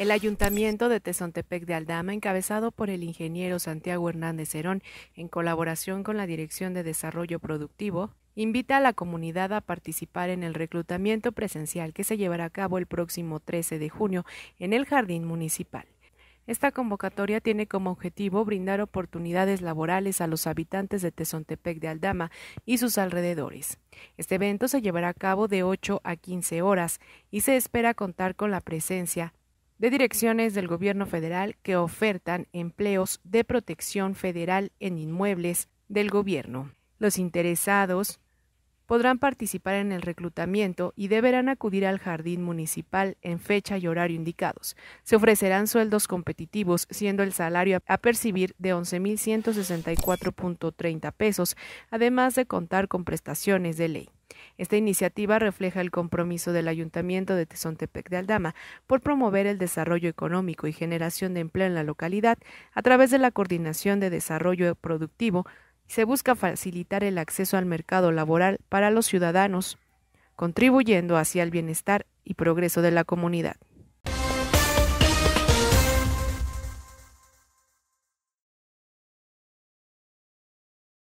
El Ayuntamiento de Tezontepec de Aldama, encabezado por el ingeniero Santiago Hernández Herón, en colaboración con la Dirección de Desarrollo Productivo, invita a la comunidad a participar en el reclutamiento presencial que se llevará a cabo el próximo 13 de junio en el Jardín Municipal. Esta convocatoria tiene como objetivo brindar oportunidades laborales a los habitantes de Tezontepec de Aldama y sus alrededores. Este evento se llevará a cabo de 8 a 15 horas y se espera contar con la presencia de direcciones del gobierno federal que ofertan empleos de protección federal en inmuebles del gobierno. Los interesados podrán participar en el reclutamiento y deberán acudir al jardín municipal en fecha y horario indicados. Se ofrecerán sueldos competitivos, siendo el salario a percibir de 11.164.30 pesos, además de contar con prestaciones de ley. Esta iniciativa refleja el compromiso del Ayuntamiento de Tezontepec de Aldama por promover el desarrollo económico y generación de empleo en la localidad a través de la coordinación de desarrollo productivo y se busca facilitar el acceso al mercado laboral para los ciudadanos, contribuyendo hacia el bienestar y progreso de la comunidad.